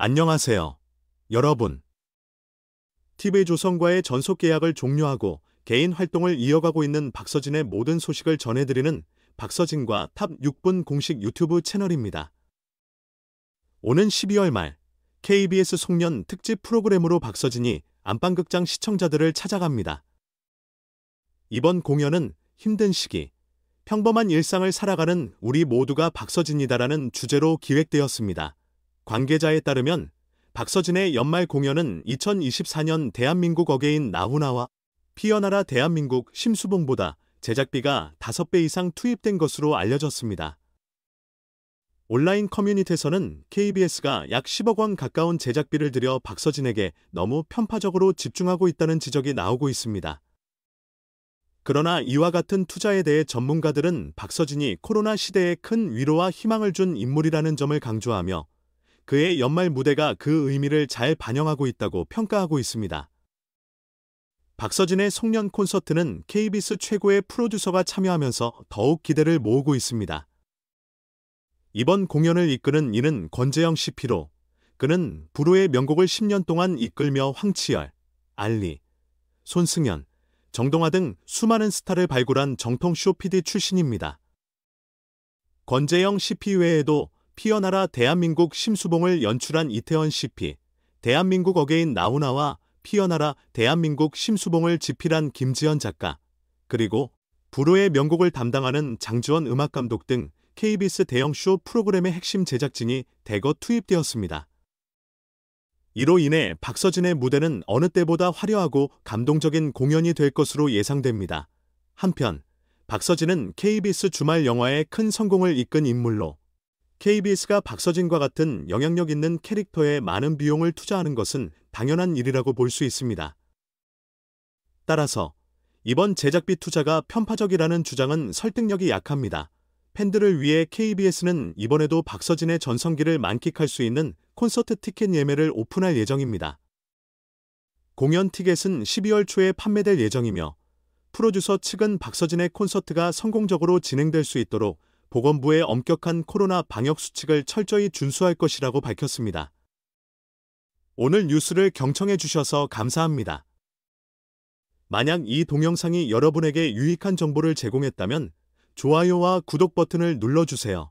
안녕하세요. 여러분. TV조선과의 전속 계약을 종료하고 개인 활동을 이어가고 있는 박서진의 모든 소식을 전해드리는 박서진과 탑 6분 공식 유튜브 채널입니다. 오는 12월 말 KBS 송년 특집 프로그램으로 박서진이 안방극장 시청자들을 찾아갑니다. 이번 공연은 힘든 시기, 평범한 일상을 살아가는 우리 모두가 박서진이다라는 주제로 기획되었습니다. 관계자에 따르면 박서진의 연말 공연은 2024년 대한민국 어게인 나훈아와 피어나라 대한민국 심수봉보다 제작비가 5배 이상 투입된 것으로 알려졌습니다. 온라인 커뮤니티에서는 KBS가 약 10억 원 가까운 제작비를 들여 박서진에게 너무 편파적으로 집중하고 있다는 지적이 나오고 있습니다. 그러나 이와 같은 투자에 대해 전문가들은 박서진이 코로나 시대에 큰 위로와 희망을 준 인물이라는 점을 강조하며 그의 연말 무대가 그 의미를 잘 반영하고 있다고 평가하고 있습니다. 박서진의 송년 콘서트는 KBS 최고의 프로듀서가 참여하면서 더욱 기대를 모으고 있습니다. 이번 공연을 이끄는 이는 권재영 CP로 그는 불후의 명곡을 10년 동안 이끌며 황치열, 알리, 손승연, 정동화 등 수많은 스타를 발굴한 정통 쇼 PD 출신입니다. 권재영 CP 외에도 피어나라 대한민국 심수봉을 연출한 이태원 CP, 대한민국 어게인 나훈아와 피어나라 대한민국 심수봉을 집필한 김지현 작가, 그리고 불후의 명곡을 담당하는 장주원 음악감독 등 KBS 대형 쇼 프로그램의 핵심 제작진이 대거 투입되었습니다. 이로 인해 박서진의 무대는 어느 때보다 화려하고 감동적인 공연이 될 것으로 예상됩니다. 한편 박서진은 KBS 주말 영화의 큰 성공을 이끈 인물로 KBS가 박서진과 같은 영향력 있는 캐릭터에 많은 비용을 투자하는 것은 당연한 일이라고 볼 수 있습니다. 따라서 이번 제작비 투자가 편파적이라는 주장은 설득력이 약합니다. 팬들을 위해 KBS는 이번에도 박서진의 전성기를 만끽할 수 있는 콘서트 티켓 예매를 오픈할 예정입니다. 공연 티켓은 12월 초에 판매될 예정이며 프로듀서 측은 박서진의 콘서트가 성공적으로 진행될 수 있도록 보건부의 엄격한 코로나 방역 수칙을 철저히 준수할 것이라고 밝혔습니다. 오늘 뉴스를 경청해 주셔서 감사합니다. 만약 이 동영상이 여러분에게 유익한 정보를 제공했다면 좋아요와 구독 버튼을 눌러주세요.